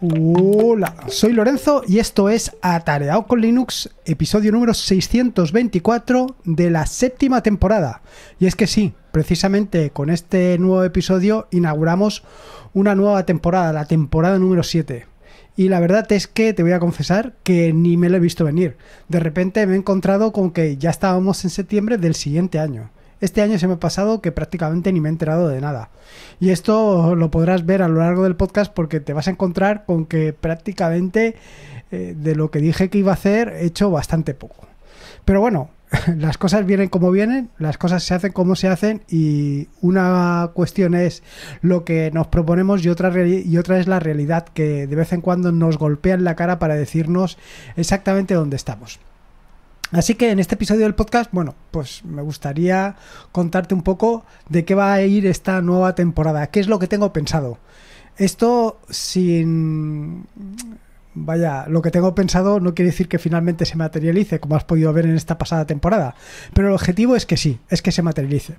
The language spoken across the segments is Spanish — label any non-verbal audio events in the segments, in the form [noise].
Hola, soy Lorenzo y esto es Atareado con Linux, episodio número 624 de la séptima temporada. Y es que sí, precisamente con este nuevo episodio inauguramos una nueva temporada, la temporada número 7. Y la verdad es que te voy a confesar que ni me lo he visto venir. De repente me he encontrado con que ya estábamos en septiembre del siguiente año. Este año se me ha pasado que prácticamente ni me he enterado de nada. Y esto lo podrás ver a lo largo del podcast porque te vas a encontrar con que prácticamente eh, de lo que dije que iba a hacer he hecho bastante poco. Pero bueno, [laughs] las cosas vienen como vienen, las cosas se hacen como se hacen y una cuestión es lo que nos proponemos y otra, y otra es la realidad que de vez en cuando nos golpea en la cara para decirnos exactamente dónde estamos. Así que en este episodio del podcast, bueno, pues me gustaría contarte un poco de qué va a ir esta nueva temporada, qué es lo que tengo pensado. Esto sin vaya, lo que tengo pensado no quiere decir que finalmente se materialice, como has podido ver en esta pasada temporada, pero el objetivo es que sí, es que se materialice.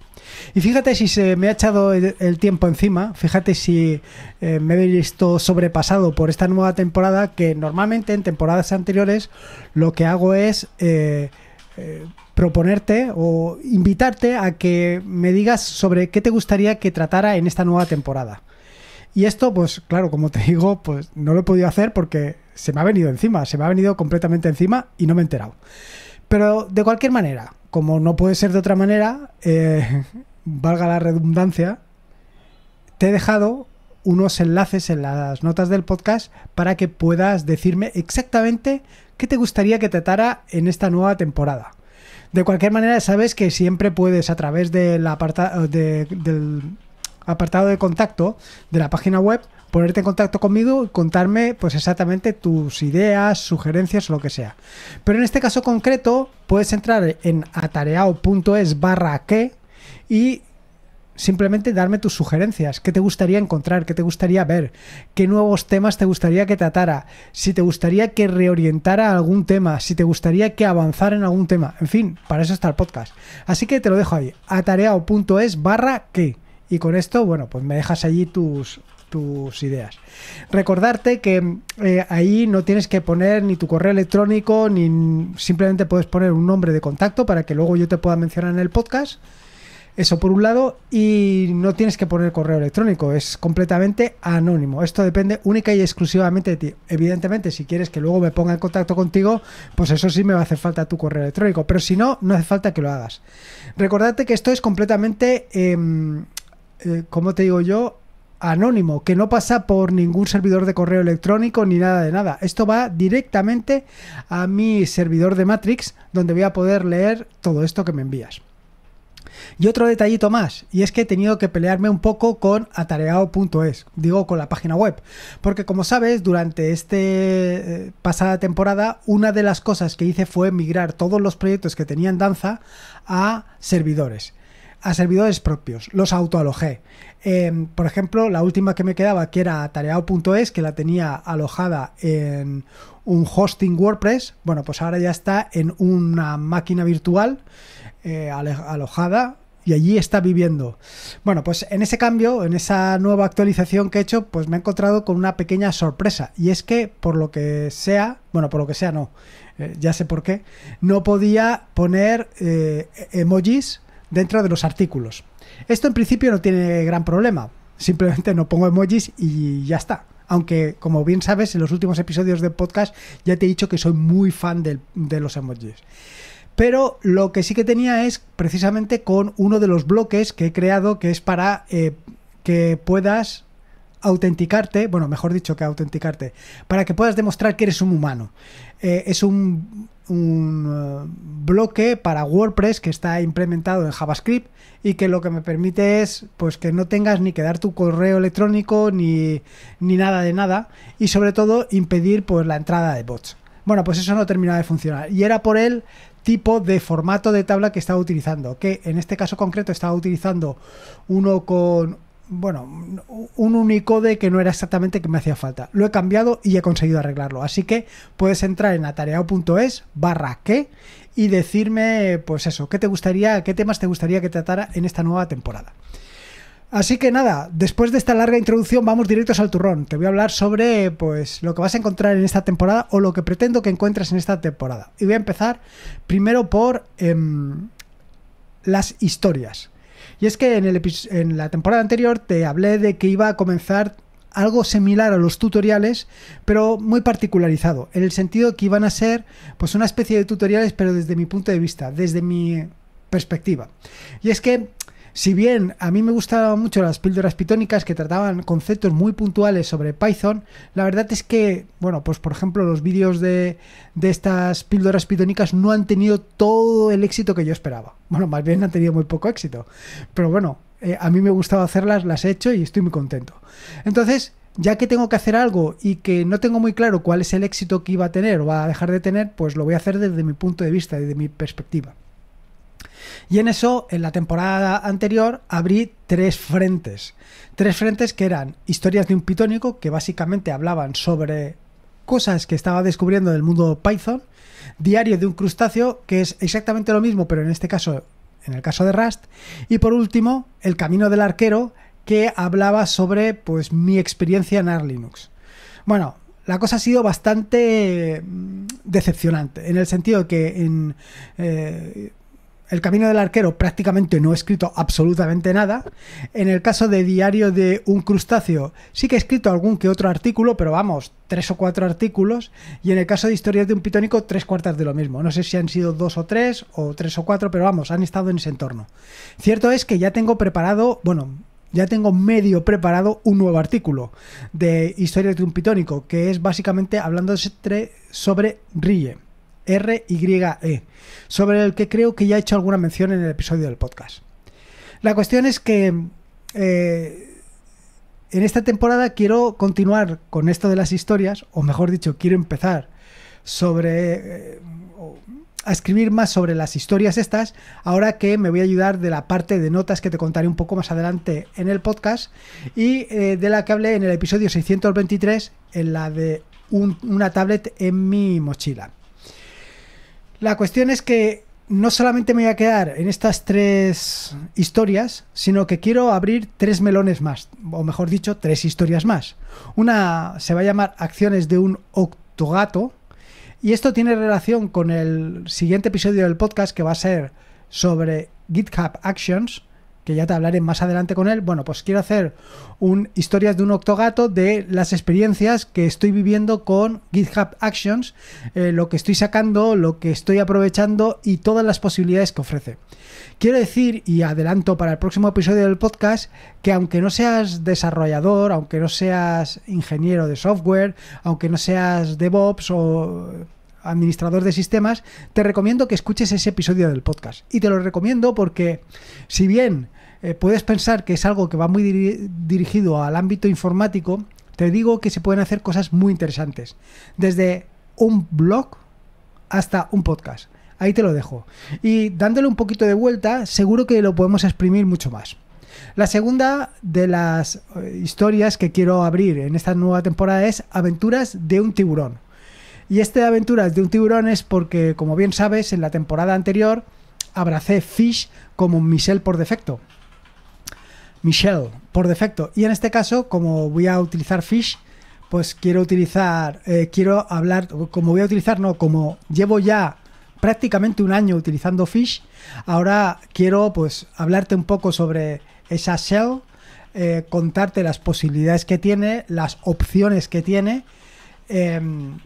Y fíjate si se me ha echado el, tiempo encima, fíjate si eh, me he visto sobrepasado por esta nueva temporada, que normalmente en temporadas anteriores lo que hago es... Eh, eh, proponerte o invitarte a que me digas sobre qué te gustaría que tratara en esta nueva temporada. Y esto, pues claro, como te digo, pues no lo he podido hacer porque se me ha venido encima, se me ha venido completamente encima y no me he enterado. Pero de cualquier manera, como no puede ser de otra manera, eh, [laughs] valga la redundancia, te he dejado unos enlaces en las notas del podcast para que puedas decirme exactamente qué te gustaría que tratara en esta nueva temporada. De cualquier manera, sabes que siempre puedes a través del la del apartado de contacto de la página web, ponerte en contacto conmigo contarme pues exactamente tus ideas, sugerencias o lo que sea. Pero en este caso concreto puedes entrar en atareao.es barra que y simplemente darme tus sugerencias, qué te gustaría encontrar, qué te gustaría ver, qué nuevos temas te gustaría que tratara, si te gustaría que reorientara algún tema, si te gustaría que avanzara en algún tema, en fin, para eso está el podcast. Así que te lo dejo ahí, atareao.es barra que. Y con esto, bueno, pues me dejas allí tus, tus ideas. Recordarte que eh, ahí no tienes que poner ni tu correo electrónico, ni simplemente puedes poner un nombre de contacto para que luego yo te pueda mencionar en el podcast. Eso por un lado, y no tienes que poner correo electrónico, es completamente anónimo. Esto depende única y exclusivamente de ti. Evidentemente, si quieres que luego me ponga en contacto contigo, pues eso sí me va a hacer falta tu correo electrónico, pero si no, no hace falta que lo hagas. Recordarte que esto es completamente em, eh, como te digo yo? Anónimo, que no pasa por ningún servidor de correo electrónico ni nada de nada. Esto va directamente a mi servidor de Matrix, donde voy a poder leer todo esto que me envías. Y otro detallito más, y es que he tenido que pelearme un poco con atareado.es, digo con la página web, porque como sabes, durante esta eh, pasada temporada, una de las cosas que hice fue migrar todos los proyectos que tenían danza a servidores a servidores propios, los autoalojé. Em, por ejemplo, la última que me quedaba, que era tareao.es, que la tenía alojada en un hosting WordPress, bueno, pues ahora ya está en una máquina virtual eh, alojada y allí está viviendo. Bueno, pues en ese cambio, en esa nueva actualización que he hecho, pues me he encontrado con una pequeña sorpresa. Y es que por lo que sea, bueno, por lo que sea no, eh, ya sé por qué, no podía poner eh, emojis dentro de los artículos. Esto en principio no tiene gran problema, simplemente no pongo emojis y ya está. Aunque, como bien sabes, en los últimos episodios del podcast ya te he dicho que soy muy fan de, los emojis. Pero lo que sí que tenía es precisamente con uno de los bloques que he creado que es para eh, que puedas autenticarte, bueno, mejor dicho que autenticarte, para que puedas demostrar que eres un humano. Eh, es un un eh, bloque para WordPress que está implementado en JavaScript y que lo que me permite es pues que no tengas ni que dar tu correo electrónico ni, nada de nada y sobre todo impedir pues la entrada de bots. Bueno, pues eso no terminaba de funcionar y era por el tipo de formato de tabla que estaba utilizando, que en este caso concreto estaba utilizando uno con bueno, un único de que no era exactamente que me hacía falta. Lo he cambiado y he conseguido arreglarlo. Así que puedes entrar en atareado.es barra que y decirme, pues eso, qué te gustaría, qué temas te gustaría que tratara en esta nueva temporada. Así que nada, después de esta larga introducción vamos directos al turrón. Te voy a hablar sobre pues lo que vas a encontrar en esta temporada o lo que pretendo que encuentres en esta temporada. Y voy a empezar primero por em, las historias. Y es que en, el en la temporada anterior te hablé de que iba a comenzar algo similar a los tutoriales, pero muy particularizado, en el sentido que iban a ser pues una especie de tutoriales, pero desde mi punto de vista, desde mi perspectiva. Y es que si bien a mí me gustaban mucho las píldoras pitónicas que trataban conceptos muy puntuales sobre Python, la verdad es que, bueno, pues por ejemplo los vídeos de, estas píldoras pitónicas no han tenido todo el éxito que yo esperaba. Bueno, más bien han tenido muy poco éxito. Pero bueno, eh, a mí me gustaba hacerlas, las he hecho y estoy muy contento. Entonces, ya que tengo que hacer algo y que no tengo muy claro cuál es el éxito que iba a tener o va a dejar de tener, pues lo voy a hacer desde mi punto de vista, desde mi perspectiva. Y en eso, en la temporada anterior, abrí tres frentes. Tres frentes que eran historias de un pitónico, que básicamente hablaban sobre cosas que estaba descubriendo del mundo Python, diario de un crustáceo, que es exactamente lo mismo, pero en este caso, en el caso de Rust, y por último, El Camino del Arquero, que hablaba sobre pues mi experiencia en ArLinux Linux. Bueno, la cosa ha sido bastante mm, decepcionante, en el sentido que en, eh, el camino del arquero prácticamente no he escrito absolutamente nada. En el caso de Diario de un crustáceo sí que he escrito algún que otro artículo, pero vamos, tres o cuatro artículos. Y en el caso de Historias de un pitónico, tres cuartas de lo mismo. No sé si han sido dos o tres o tres o cuatro, pero vamos, han estado en ese entorno. Cierto es que ya tengo preparado, bueno, ya tengo medio preparado un nuevo artículo de Historias de un pitónico, que es básicamente hablando sobre Rie. RYE, sobre el que creo que ya he hecho alguna mención en el episodio del podcast. La cuestión es que eh, en esta temporada quiero continuar con esto de las historias, o mejor dicho, quiero empezar sobre... Eh, a escribir más sobre las historias estas, ahora que me voy a ayudar de la parte de notas que te contaré un poco más adelante en el podcast y eh, de la que hablé en el episodio 623, en la de una tablet en mi mochila. La cuestión es que no solamente me voy a quedar en estas tres historias, sino que quiero abrir tres melones más, o mejor dicho, tres historias más. Una se va a llamar Acciones de un Octogato, y esto tiene relación con el siguiente episodio del podcast que va a ser sobre GitHub Actions, que ya te hablaré más adelante con él, bueno, pues quiero hacer un historias de un octogato de las experiencias que estoy viviendo con GitHub Actions, eh, lo que estoy sacando, lo que estoy aprovechando y todas las posibilidades que ofrece. Quiero decir, y adelanto para el próximo episodio del podcast, que aunque no seas desarrollador, aunque no seas ingeniero de software, aunque no seas DevOps o administrador de sistemas, te recomiendo que escuches ese episodio del podcast. Y te lo recomiendo porque si bien eh, puedes pensar que es algo que va muy dirigido al ámbito informático, te digo que se pueden hacer cosas muy interesantes. Desde un blog hasta un podcast. Ahí te lo dejo. Y dándole un poquito de vuelta, seguro que lo podemos exprimir mucho más. La segunda de las eh, historias que quiero abrir en esta nueva temporada es Aventuras de un tiburón. Y este Aventuras de un tiburón es porque, como bien sabes, en la temporada anterior abracé Fish como Michelle por defecto. Michelle, por defecto. Y en este caso, como voy a utilizar Fish, pues quiero utilizar, eh, quiero hablar, como voy a utilizar, no, como llevo ya prácticamente un año utilizando Fish, ahora quiero pues hablarte un poco sobre esa shell, eh, contarte las posibilidades que tiene, las opciones que tiene, em,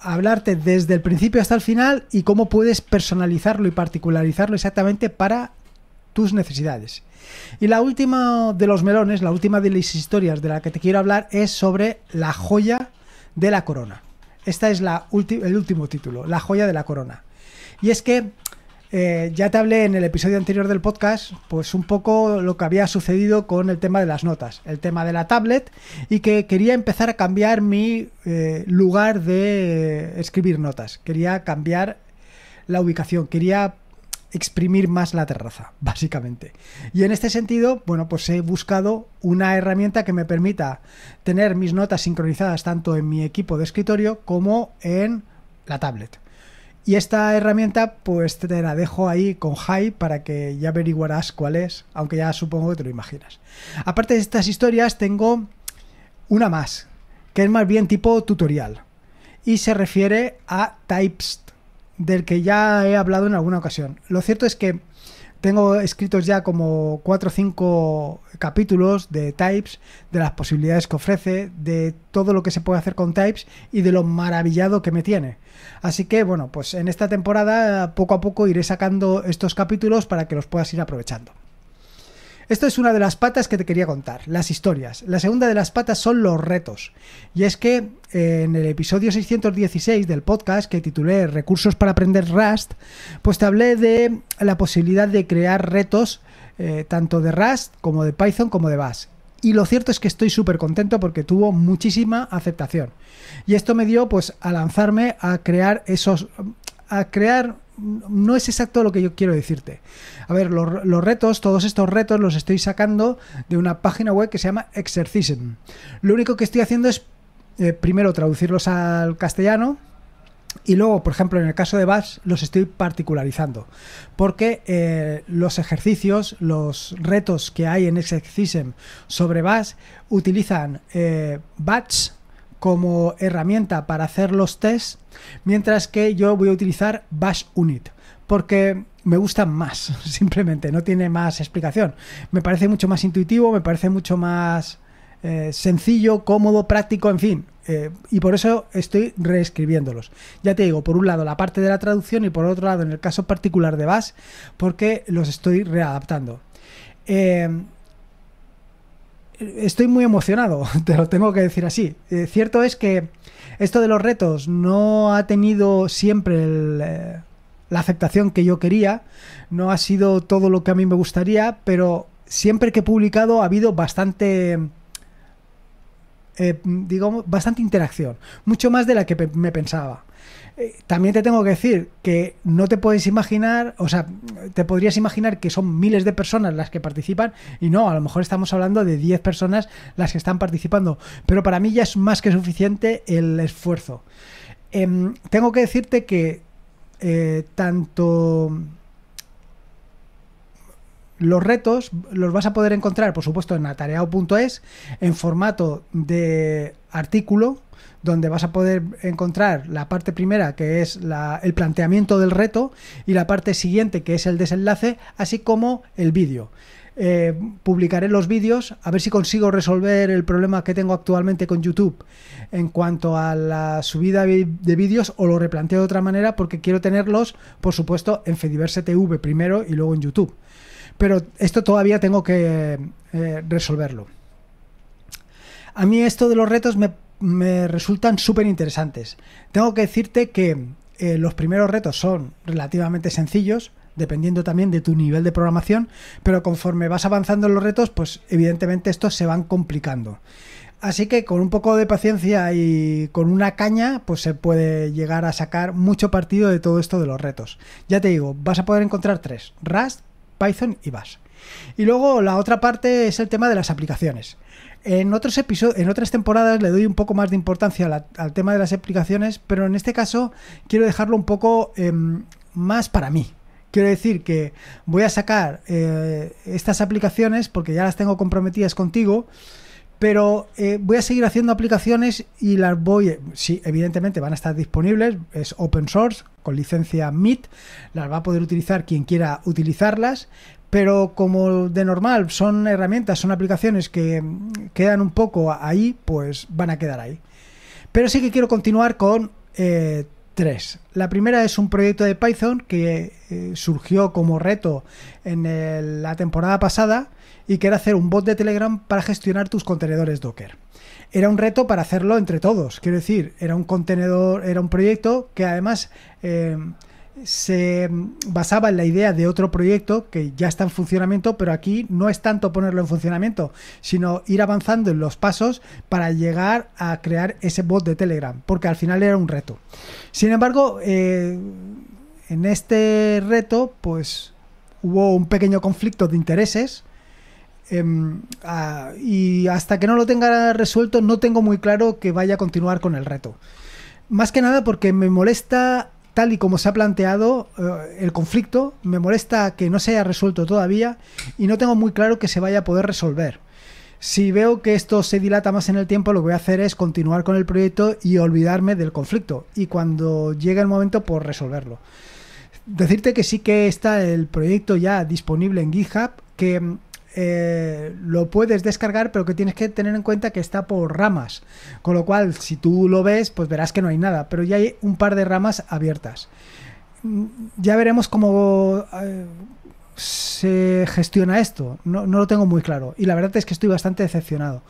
hablarte desde el principio hasta el final y cómo puedes personalizarlo y particularizarlo exactamente para tus necesidades. Y la última de los melones, la última de las historias de la que te quiero hablar es sobre la joya de la corona. Esta es la el último título, la joya de la corona. Y es que eh, ya te hablé en el episodio anterior del podcast, pues un poco lo que había sucedido con el tema de las notas, el tema de la tablet, y que quería empezar a cambiar mi eh, lugar de eh, escribir notas. Quería cambiar la ubicación, quería exprimir más la terraza, [laughs] básicamente. Y en este sentido, bueno, pues he buscado una herramienta que me permita tener mis notas sincronizadas tanto en mi equipo de escritorio como en la tablet. Y esta herramienta, pues te la dejo ahí con High para que ya averiguarás cuál es, aunque ya supongo que te lo imaginas. Aparte de estas historias, tengo una más, que es más bien tipo tutorial. Y se refiere a Types del que ya he hablado en alguna ocasión. Lo cierto es que tengo escritos ya como 4 o 5 capítulos de types, de las posibilidades que ofrece, de todo lo que se puede hacer con types y de lo maravillado que me tiene. Así que bueno, pues en esta temporada poco a poco iré sacando estos capítulos para que los puedas ir aprovechando esto es una de las patas que te quería contar, las historias. La segunda de las patas son los retos. Y es que eh, en el episodio 616 del podcast que titulé Recursos para aprender Rust, pues te hablé de la posibilidad de crear retos eh, tanto de Rust como de Python como de Bash. Y lo cierto es que estoy súper contento porque tuvo muchísima aceptación. Y esto me dio pues a lanzarme a crear esos a crear no es exacto lo que yo quiero decirte. A ver, los, retos, todos estos retos los estoy sacando de una página web que se llama Exercism. Lo único que estoy haciendo es eh, primero traducirlos al castellano y luego, por ejemplo, en el caso de Bash, los estoy particularizando. Porque eh, los ejercicios, los retos que hay en Exercism sobre Bash utilizan eh, BATS como herramienta para hacer los tests, mientras que yo voy a utilizar Bash Unit, porque me gustan más, [laughs] simplemente, no tiene más explicación. Me parece mucho más intuitivo, me parece mucho más eh, sencillo, cómodo, práctico, en fin. Eh, y por eso estoy reescribiéndolos. Ya te digo, por un lado la parte de la traducción y por otro lado en el caso particular de Bash, porque los estoy readaptando. Eh, estoy muy emocionado, [laughs] te lo tengo que decir así. Eh, cierto es que esto de los retos no ha tenido siempre eh, la aceptación que yo quería, no ha sido todo lo que a mí me gustaría, pero siempre que he publicado ha habido bastante eh, digo bastante interacción, mucho más de la que me pensaba. Eh, también te tengo que decir que no te puedes imaginar, o sea, te podrías imaginar que son miles de personas las que participan y no, a lo mejor estamos hablando de 10 personas las que están participando, pero para mí ya es más que suficiente el esfuerzo. Em, tengo que decirte que eh, tanto los retos los vas a poder encontrar, por supuesto, en atareado.es, en formato de artículo, donde vas a poder encontrar la parte primera, que es el planteamiento del reto, y la parte siguiente, que es el desenlace, así como el vídeo. Eh, publicaré los vídeos a ver si consigo resolver el problema que tengo actualmente con YouTube en cuanto a la subida de vídeos o lo replanteo de otra manera porque quiero tenerlos por supuesto en Fediverse TV primero y luego en YouTube. Pero esto todavía tengo que eh, resolverlo. A mí esto de los retos me, resultan súper interesantes. Tengo que decirte que eh, los primeros retos son relativamente sencillos, dependiendo también de tu nivel de programación, pero conforme vas avanzando en los retos, pues evidentemente estos se van complicando. Así que con un poco de paciencia y con una caña, pues se puede llegar a sacar mucho partido de todo esto de los retos. Ya te digo, vas a poder encontrar tres: Rust, Python y Bash. Y luego la otra parte es el tema de las aplicaciones. En, otros episodios, en otras temporadas le doy un poco más de importancia al tema de las aplicaciones, pero en este caso quiero dejarlo un poco em, más para mí. Quiero decir que voy a sacar eh, estas aplicaciones porque ya las tengo comprometidas contigo pero eh, voy a seguir haciendo aplicaciones y las voy, eh, sí, evidentemente van a estar disponibles, es open source, con licencia MIT, las va a poder utilizar quien quiera utilizarlas, pero como de normal son herramientas, son aplicaciones que mm, quedan un poco ahí, pues van a quedar ahí. Pero sí que quiero continuar con... Eh, tres. La primera es un proyecto de Python que eh, surgió como reto en la temporada pasada y que era hacer un bot de Telegram para gestionar tus contenedores Docker. Era un reto para hacerlo entre todos, quiero decir, era un contenedor, era un proyecto que además eh, se mm, basaba en la idea de otro proyecto que ya está en funcionamiento, pero aquí no es tanto ponerlo en funcionamiento, sino ir avanzando en los pasos para llegar a crear ese bot de Telegram, porque al final era un reto. Sin embargo, eh, en este reto, pues hubo un pequeño conflicto de intereses. Em, y hasta que no lo tenga resuelto, no tengo muy claro que vaya a continuar con el reto. Más que nada porque me molesta tal y como se ha planteado eh, el conflicto, me molesta que no se haya resuelto todavía y no tengo muy claro que se vaya a poder resolver. Si veo que esto se dilata más en el tiempo, lo que voy a hacer es continuar con el proyecto y olvidarme del conflicto. Y cuando llegue el momento, por pues, resolverlo. Decirte que sí que está el proyecto ya disponible en GitHub, que eh, lo puedes descargar, pero que tienes que tener en cuenta que está por ramas. Con lo cual, si tú lo ves, pues verás que no hay nada, pero ya hay un par de ramas abiertas. Mm, ya veremos cómo eh, se gestiona esto. No, no lo tengo muy claro. Y la verdad es que estoy bastante decepcionado.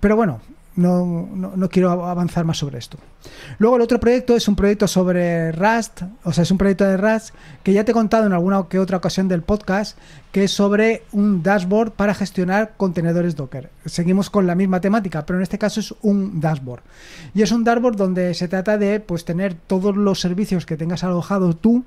Pero bueno, no, no, quiero avanzar más sobre esto. Luego el otro proyecto es un proyecto sobre Rust, o sea, es un proyecto de Rust que ya te he contado en alguna que otra ocasión del podcast, que es sobre un dashboard para gestionar contenedores Docker. Seguimos con la misma temática, pero en este caso es un dashboard. Y es un dashboard donde se trata de pues, tener todos los servicios que tengas alojado tú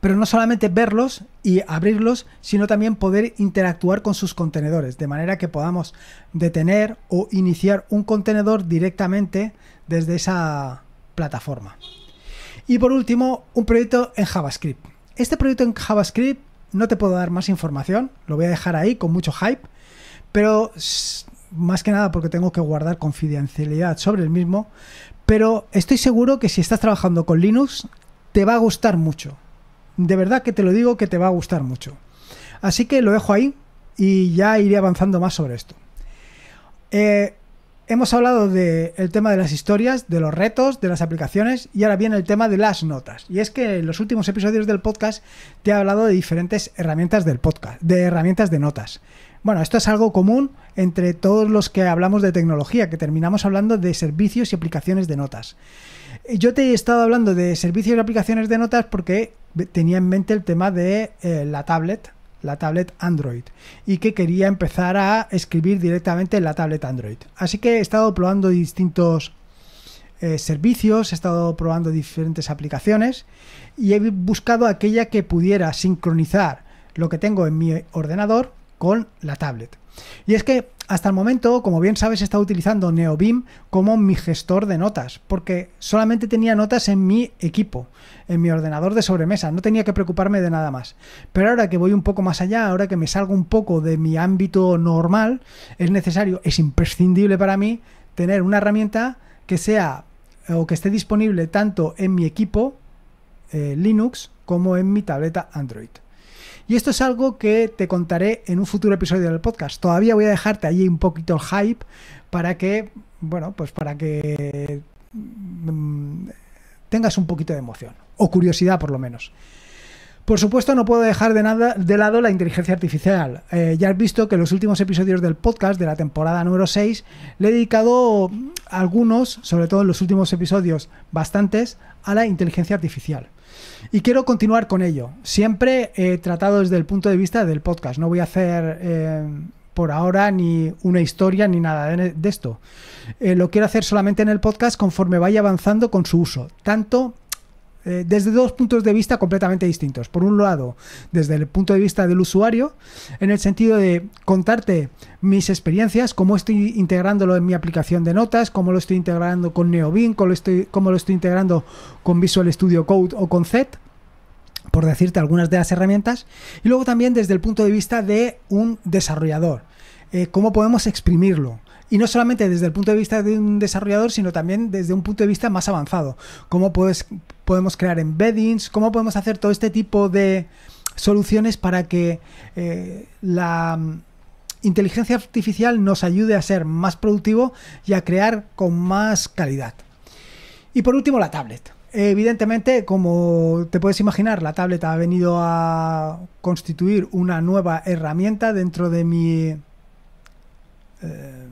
pero no solamente verlos y abrirlos, sino también poder interactuar con sus contenedores, de manera que podamos detener o iniciar un contenedor directamente desde esa plataforma. Y por último, un proyecto en JavaScript. Este proyecto en JavaScript no te puedo dar más información, lo voy a dejar ahí con mucho hype, pero más que nada porque tengo que guardar confidencialidad sobre el mismo, pero estoy seguro que si estás trabajando con Linux, te va a gustar mucho de verdad que te lo digo que te va a gustar mucho. Así que lo dejo ahí y ya iré avanzando más sobre esto. Eh, hemos hablado del tema de las historias, de los retos, de las aplicaciones y ahora viene el tema de las notas. Y es que en los últimos episodios del podcast te he hablado de diferentes herramientas del podcast, de herramientas de notas. Bueno, esto es algo común entre todos los que hablamos de tecnología, que terminamos hablando de servicios y aplicaciones de notas yo te he estado hablando de servicios y aplicaciones de notas porque tenía en mente el tema de eh, la tablet, la tablet Android, y que quería empezar a escribir directamente en la tablet Android. Así que he estado probando distintos eh, servicios, he estado probando diferentes aplicaciones y he buscado aquella que pudiera sincronizar lo que tengo en mi ordenador con la tablet. Y es que hasta el momento, como bien sabes, he estado utilizando NeoBeam como mi gestor de notas, porque solamente tenía notas en mi equipo, en mi ordenador de sobremesa, no tenía que preocuparme de nada más. Pero ahora que voy un poco más allá, ahora que me salgo un poco de mi ámbito normal, es necesario, es imprescindible para mí tener una herramienta que sea eh, o que esté disponible tanto en mi equipo eh, Linux como en mi tableta Android. Y esto es algo que te contaré en un futuro episodio del podcast. Todavía voy a dejarte allí un poquito el hype para que, bueno, pues para que mm, tengas un poquito de emoción o curiosidad por lo menos. Por supuesto, no puedo dejar de, nada, de lado la inteligencia artificial. Eh, ya has visto que en los últimos episodios del podcast de la temporada número 6 le he dedicado algunos, sobre todo en los últimos episodios, bastantes, a la inteligencia artificial. Y quiero continuar con ello. Siempre he tratado desde el punto de vista del podcast. No voy a hacer eh, por ahora ni una historia ni nada de, esto. Eh, lo quiero hacer solamente en el podcast conforme vaya avanzando con su uso, tanto eh, desde dos puntos de vista completamente distintos. Por un lado, desde el punto de vista del usuario, en el sentido de contarte mis experiencias, cómo estoy integrándolo en mi aplicación de notas, cómo lo estoy integrando con Neobin, cómo lo estoy, integrando con Visual Studio Code o con Z por decirte algunas de las herramientas, y luego también desde el punto de vista de un desarrollador, eh, cómo podemos exprimirlo, y no solamente desde el punto de vista de un desarrollador, sino también desde un punto de vista más avanzado. ¿Cómo puedes podemos crear embeddings, cómo podemos hacer todo este tipo de soluciones para que eh, la mm, inteligencia artificial nos ayude a ser más productivo y a crear con más calidad. Y por último, la tablet. Evidentemente, como te puedes imaginar, la tablet ha venido a constituir una nueva herramienta dentro de mi eh,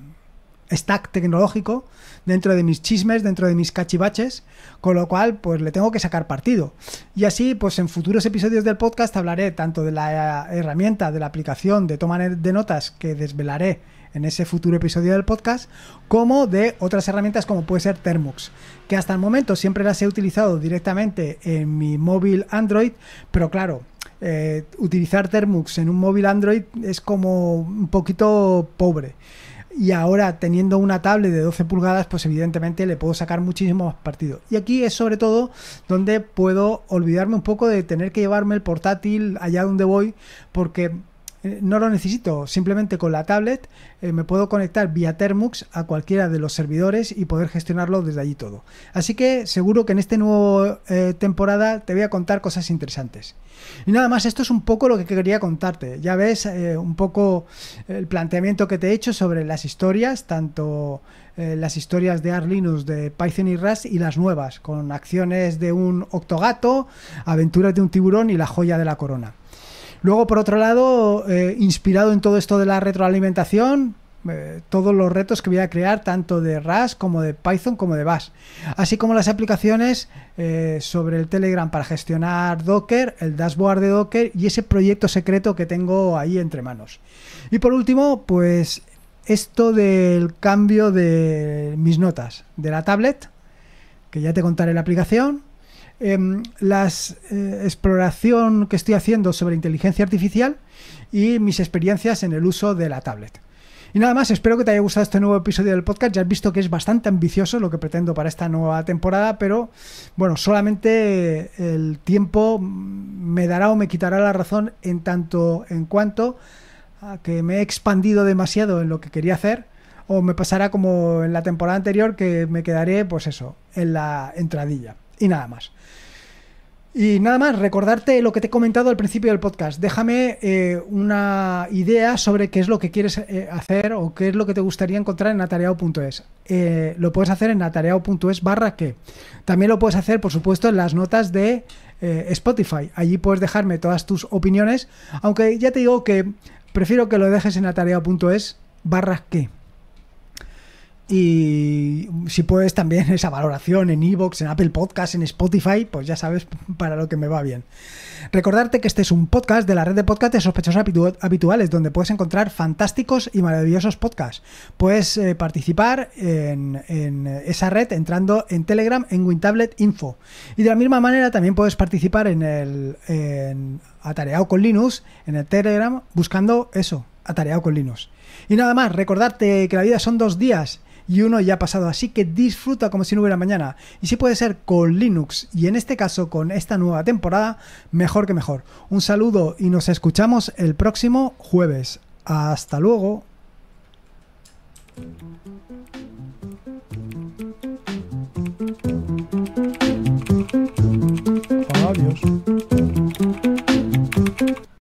stack tecnológico dentro de mis chismes, dentro de mis cachivaches, con lo cual pues le tengo que sacar partido. Y así pues en futuros episodios del podcast hablaré tanto de la herramienta, de la aplicación de toma de notas que desvelaré en ese futuro episodio del podcast, como de otras herramientas como puede ser Termux, que hasta el momento siempre las he utilizado directamente en mi móvil Android, pero claro, eh, utilizar Termux en un móvil Android es como un poquito pobre y ahora teniendo una tablet de 12 pulgadas, pues evidentemente le puedo sacar muchísimo partidos. partido. Y aquí es sobre todo donde puedo olvidarme un poco de tener que llevarme el portátil allá donde voy, porque eh, no lo necesito, simplemente con la tablet eh, me puedo conectar vía Termux a cualquiera de los servidores y poder gestionarlo desde allí todo. Así que seguro que en esta nueva eh, temporada te voy a contar cosas interesantes. Y nada más, esto es un poco lo que quería contarte. Ya ves un poco el planteamiento que te he hecho sobre las historias, tanto las historias de Arlinus de Python y Rust y las nuevas, con acciones de un octogato, aventuras de un tiburón y la joya de la corona. Luego, por otro lado, eh, inspirado en todo esto de la retroalimentación, eh, todos los retos que voy a crear, tanto de RAS como de Python como de Bash, así como las aplicaciones eh, sobre el Telegram para gestionar Docker, el dashboard de Docker y ese proyecto secreto que tengo ahí entre manos. Y por último, pues esto del cambio de mis notas de la tablet, que ya te contaré la aplicación, Em, la eh, exploración que estoy haciendo sobre inteligencia artificial y mis experiencias en el uso de la tablet. Y nada más, espero que te haya gustado este nuevo episodio del podcast. Ya has visto que es bastante ambicioso lo que pretendo para esta nueva temporada, pero bueno, solamente el tiempo me dará o me quitará la razón en tanto en cuanto a que me he expandido demasiado en lo que quería hacer o me pasará como en la temporada anterior que me quedaré pues eso, en la entradilla y nada más. Y nada más, recordarte lo que te he comentado al principio del podcast. Déjame eh, una idea sobre qué es lo que quieres eh, hacer o qué es lo que te gustaría encontrar en atareado.es. Eh, lo puedes hacer en atareado.es barra que. También lo puedes hacer, por supuesto, en las notas de Spotify. Allí puedes dejarme todas tus opiniones, aunque ya te digo que prefiero que lo dejes en atareado.es barra que. Y si puedes también esa valoración en Evox, en Apple Podcast, en Spotify, pues ya sabes para lo que me va bien. Recordarte que este es un podcast de la red de podcast de sospechosos habituales, donde puedes encontrar fantásticos y maravillosos podcasts. Puedes eh, participar en, esa red entrando en Telegram en WinTablet Info. Y de la misma manera también puedes participar en el Atareado con Linux, en el Telegram, buscando eso, Atareado con Linux. Y nada más, recordarte que la vida son dos días y uno ya ha pasado. Así que disfruta como si no hubiera mañana. Y si puede ser con Linux y en este caso con esta nueva temporada, mejor que mejor. Un saludo y nos escuchamos el próximo jueves. Hasta luego. Adiós.